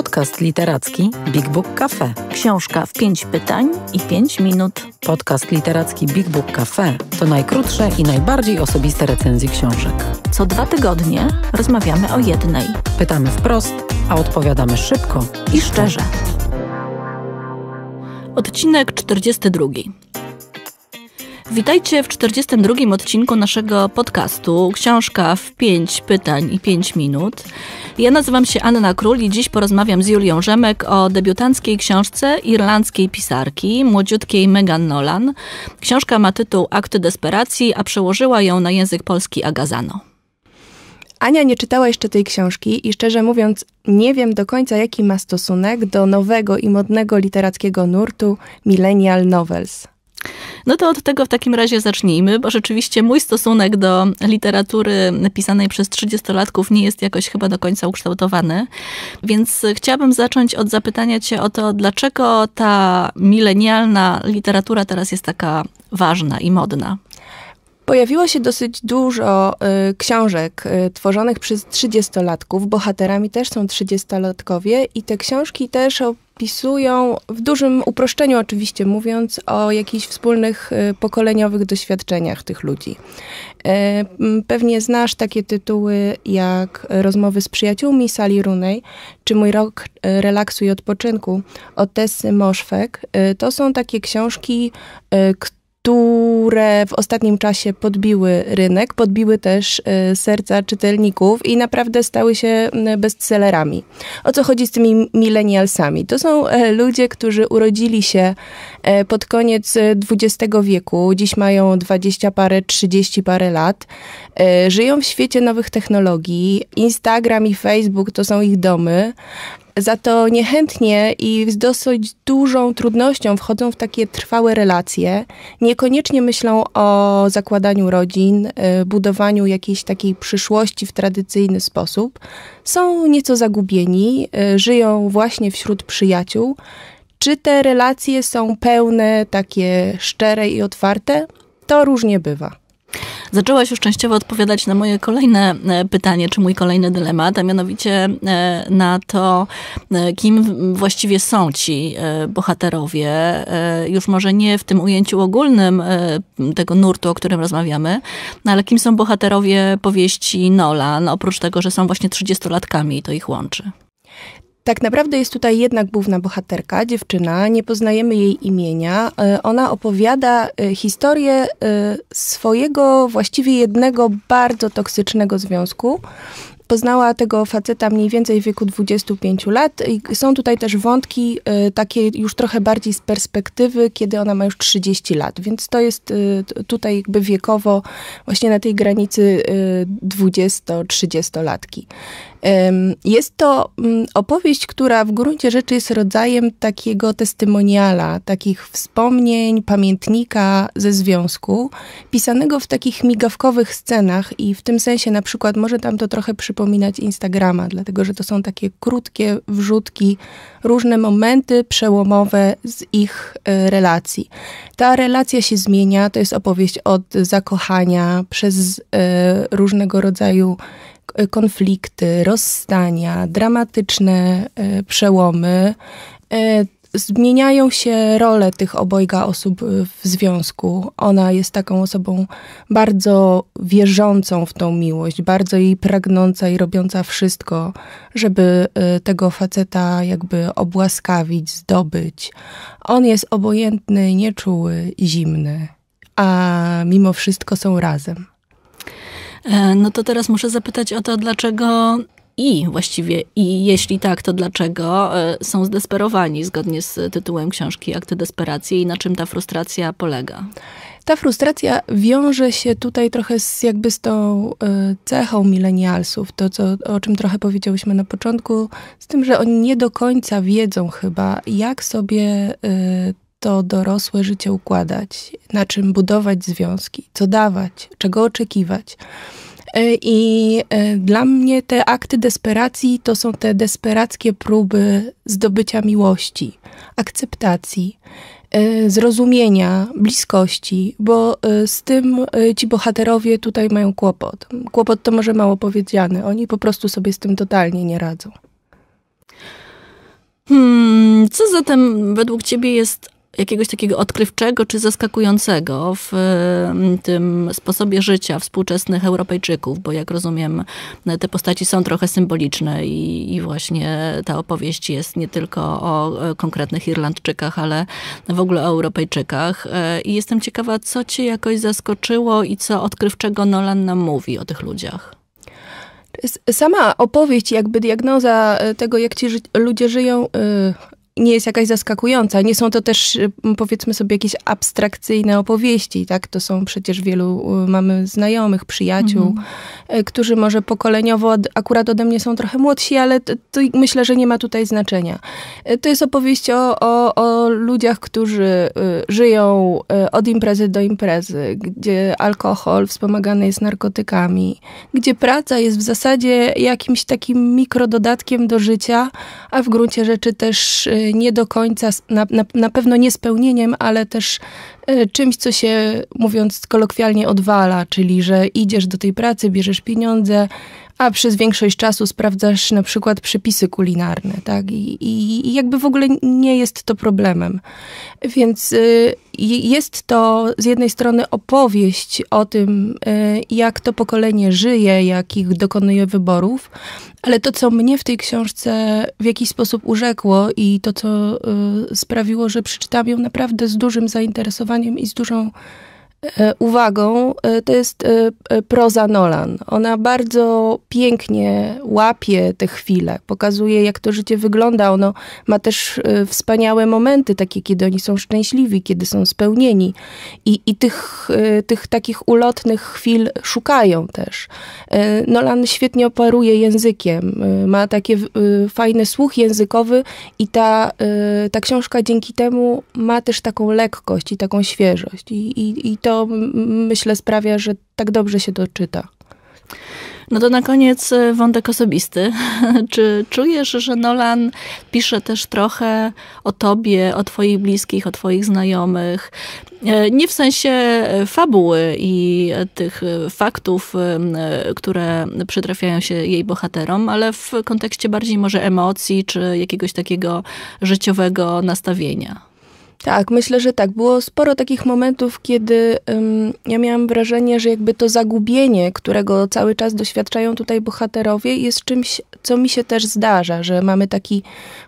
Podcast literacki Big Book Cafe. Książka w 5 pytań i 5 minut. Podcast literacki Big Book Cafe to najkrótsze i najbardziej osobiste recenzje książek. Co dwa tygodnie rozmawiamy o jednej. Pytamy wprost, a odpowiadamy szybko i szczerze. Odcinek 42. Witajcie w 42 odcinku naszego podcastu Książka w 5 pytań i 5 minut. Ja nazywam się Anna Król i dziś porozmawiam z Julią Rzemek o debiutanckiej książce irlandzkiej pisarki, młodziutkiej Megan Nolan. Książka ma tytuł Akty desperacji, a przełożyła ją na język polski Agazano. Ania nie czytała jeszcze tej książki i szczerze mówiąc, nie wiem do końca, jaki ma stosunek do nowego i modnego literackiego nurtu Millennial Novels. No to od tego w takim razie zacznijmy, bo rzeczywiście mój stosunek do literatury pisanej przez 30-latków nie jest jakoś chyba do końca ukształtowany. Więc chciałabym zacząć od zapytania Cię o to, dlaczego ta milenialna literatura teraz jest taka ważna i modna. Pojawiło się dosyć dużo y, książek y, tworzonych przez 30-latków. Bohaterami też są 30-latkowie i te książki też opisują, w dużym uproszczeniu oczywiście mówiąc, o jakichś wspólnych y, pokoleniowych doświadczeniach tych ludzi. Y, pewnie znasz takie tytuły jak Rozmowy z przyjaciółmi Sali Runej, czy Mój rok y, relaksu i odpoczynku od Tessy Moszwek. To są takie książki, które które w ostatnim czasie podbiły rynek, podbiły też e, serca czytelników i naprawdę stały się bestsellerami. O co chodzi z tymi millennialsami? To są e, ludzie, którzy urodzili się e, pod koniec XX wieku, dziś mają 20 parę, 30 parę lat, żyją w świecie nowych technologii. Instagram i Facebook to są ich domy, za to niechętnie i z dosyć dużą trudnością wchodzą w takie trwałe relacje. Niekoniecznie myślą o zakładaniu rodzin, y, budowaniu jakiejś takiej przyszłości w tradycyjny sposób. Są nieco zagubieni, y, żyją właśnie wśród przyjaciół. Czy te relacje są pełne, takie szczere i otwarte? To różnie bywa. Zaczęłaś już częściowo odpowiadać na moje kolejne e, pytanie, czy mój kolejny dylemat, a mianowicie e, na to, e, kim właściwie są ci bohaterowie, już może nie w tym ujęciu ogólnym tego nurtu, o którym rozmawiamy, no, ale kim są bohaterowie powieści Nolan, oprócz tego, że są właśnie 30-latkami i to ich łączy. Tak naprawdę jest tutaj jednak główna bohaterka, dziewczyna, nie poznajemy jej imienia. E, ona opowiada e, historię e, swojego właściwie jednego bardzo toksycznego związku, Poznała tego faceta mniej więcej w wieku 25 lat i są tutaj też wątki y, takie już trochę bardziej z perspektywy, kiedy ona ma już 30 lat, więc to jest y, tutaj jakby wiekowo właśnie na tej granicy 20-30 y, latki. Jest to mm, opowieść, która w gruncie rzeczy jest rodzajem takiego testymoniala, takich wspomnień, pamiętnika ze związku, pisanego w takich migawkowych scenach i w tym sensie na przykład może tam to trochę przypomnieć przypominać Instagrama, dlatego że to są takie krótkie wrzutki, różne momenty przełomowe z ich e, relacji. Ta relacja się zmienia, to jest opowieść od zakochania przez e, różnego rodzaju e, konflikty, rozstania, dramatyczne przełomy zmieniają się role tych obojga osób y, w związku. Ona jest taką osobą bardzo wierzącą w tą miłość, bardzo jej pragnąca i robiąca wszystko, żeby y, tego faceta jakby obłaskawić, zdobyć. On jest obojętny, nieczuły, zimny, a mimo wszystko są razem. E, no to teraz muszę zapytać o to, dlaczego i właściwie i jeśli tak, to dlaczego e, są zdesperowani zgodnie z tytułem książki Akty Desperacji i na czym ta frustracja polega? Ta frustracja wiąże się tutaj trochę z, jakby z tą e, cechą milenialsów, to co, o czym trochę powiedzieliśmy na początku, z tym, że oni nie do końca wiedzą chyba, jak sobie e, to dorosłe życie układać, na czym budować związki, co dawać, czego oczekiwać. E, I e, dla mnie te akty desperacji to są te desperackie próby zdobycia miłości, akceptacji, e, zrozumienia, bliskości, bo z tym ci bohaterowie tutaj mają kłopot. Kłopot to może mało powiedziane, oni po prostu sobie z tym totalnie nie radzą. Hmm, co zatem według ciebie jest jakiegoś takiego odkrywczego czy zaskakującego w e, tym sposobie życia współczesnych Europejczyków, bo jak rozumiem, te postaci są trochę symboliczne i, i, właśnie ta opowieść jest nie tylko o e, konkretnych Irlandczykach, ale w ogóle o Europejczykach. E, I jestem ciekawa, co cię jakoś zaskoczyło i co odkrywczego Nolan nam mówi o tych ludziach. Sama opowieść, jakby diagnoza tego, jak ci ży ludzie żyją, yy nie jest jakaś zaskakująca. Nie są to też, y, powiedzmy sobie, jakieś abstrakcyjne opowieści, tak? To są przecież wielu, y, mamy znajomych, przyjaciół, mhm. Y, którzy może pokoleniowo akurat ode mnie są trochę młodsi, ale to, to myślę, że nie ma tutaj znaczenia. To jest opowieść o, o, o ludziach, którzy żyją od imprezy do imprezy, gdzie alkohol wspomagany jest narkotykami, gdzie praca jest w zasadzie jakimś takim mikrododatkiem do życia, a w gruncie rzeczy też nie do końca, na, na, na pewno nie spełnieniem, ale też e, czymś, co się, mówiąc kolokwialnie, odwala, czyli że idziesz do tej pracy, bierzesz pieniądze, a przez większość czasu sprawdzasz na przykład przepisy kulinarne, tak? I, i, i jakby w ogóle nie jest to problemem. Więc y, jest to z jednej strony opowieść o tym, y, jak to pokolenie żyje, jakich dokonuje wyborów, ale to, co mnie w tej książce w jakiś sposób urzekło i to, co y, sprawiło, że przeczytałam ją naprawdę z dużym zainteresowaniem i z dużą E, uwagą, e, to jest e, proza Nolan. Ona bardzo pięknie łapie te chwile, pokazuje jak to życie wygląda. Ono ma też wspaniałe momenty, takie kiedy oni są szczęśliwi, kiedy są spełnieni i, i tych, tych takich ulotnych chwil szukają też. Nolan świetnie operuje językiem, ma takie fajny słuch językowy i ta, ta książka dzięki temu ma też taką lekkość i taką świeżość i, i, i to to myślę sprawia, że tak dobrze się to czyta. No to na koniec e, wątek osobisty. Czy czujesz, że Nolan pisze też trochę o tobie, o twoich bliskich, o twoich znajomych? E, nie w sensie e, fabuły i tych faktów, które przytrafiają się jej bohaterom, ale w kontekście bardziej może emocji czy jakiegoś takiego życiowego nastawienia. Tak, myślę, że tak. Było sporo takich momentów, kiedy ja miałam wrażenie, że jakby to zagubienie, którego cały czas doświadczają tutaj bohaterowie, jest czymś, co mi się też zdarza, że mamy taki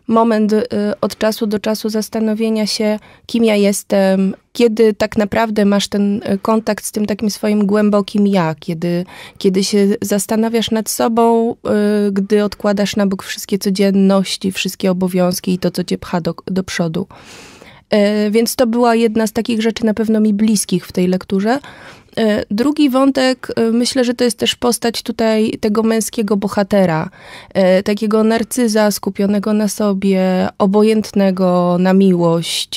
moment y, od czasu do czasu zastanowienia się, kim ja jestem, kiedy tak naprawdę masz ten y, kontakt z tym takim swoim głębokim ja, kiedy, kiedy się zastanawiasz nad sobą, y, gdy odkładasz na bok wszystkie codzienności, wszystkie obowiązki i to, co cię pcha do, do przodu. E, więc to była jedna z takich rzeczy na pewno mi bliskich w tej lekturze. E, drugi wątek, e, myślę, że to jest też postać tutaj tego męskiego bohatera, e, takiego narcyza skupionego na sobie, obojętnego na miłość,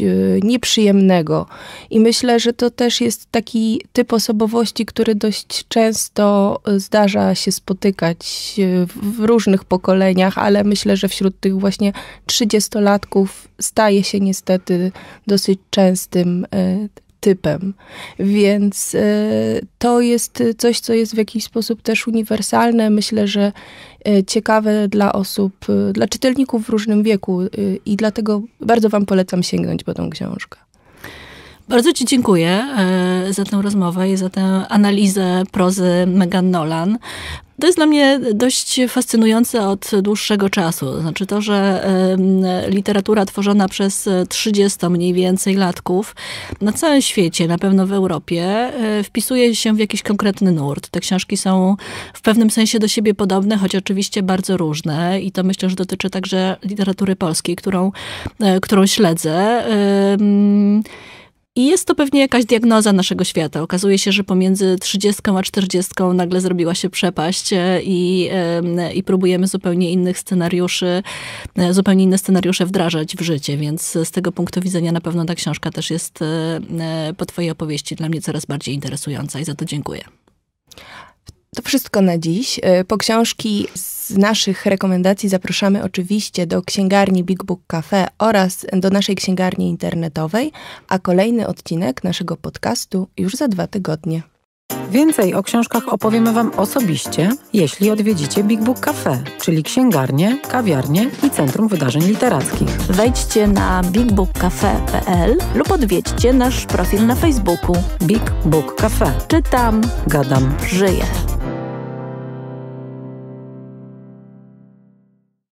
nieprzyjemnego. I myślę, że to też jest taki typ osobowości, który dość często zdarza się spotykać w różnych pokoleniach, ale myślę, że wśród tych właśnie trzydziestolatków staje się niestety dosyć częstym typem. Więc e, to jest coś, co jest w jakiś sposób też uniwersalne. Myślę, że e, ciekawe dla osób, e, dla czytelników w różnym wieku i dlatego bardzo Wam polecam sięgnąć po tą książkę. Bardzo Ci dziękuję e, za tę rozmowę i za tę analizę prozy Megan Nolan. To jest dla mnie dość fascynujące od dłuższego czasu. Znaczy to, że literatura tworzona przez 30 mniej więcej latków na całym świecie, na pewno w Europie, e, wpisuje się w jakiś konkretny nurt. Te książki są w pewnym sensie do siebie podobne, choć oczywiście bardzo różne i to myślę, że dotyczy także literatury polskiej, którą, e, którą śledzę. I jest to pewnie jakaś diagnoza naszego świata. Okazuje się, że pomiędzy 30 a 40 nagle zrobiła się przepaść e, i, i próbujemy zupełnie innych scenariuszy, e, zupełnie inne scenariusze wdrażać w życie, więc z tego punktu widzenia na pewno ta książka też jest e, po Twojej opowieści dla mnie coraz bardziej interesująca i za to dziękuję. To wszystko na dziś. E, po książki z naszych rekomendacji zapraszamy oczywiście do księgarni Big Book Cafe oraz do naszej księgarni internetowej, a kolejny odcinek naszego podcastu już za dwa tygodnie. Więcej o książkach opowiemy Wam osobiście, jeśli odwiedzicie Big Book Cafe, czyli księgarnię, kawiarnię i Centrum Wydarzeń Literackich. Wejdźcie na bigbookcafe.pl lub odwiedźcie nasz profil na Facebooku. Big Book Cafe. Czytam, gadam, żyję.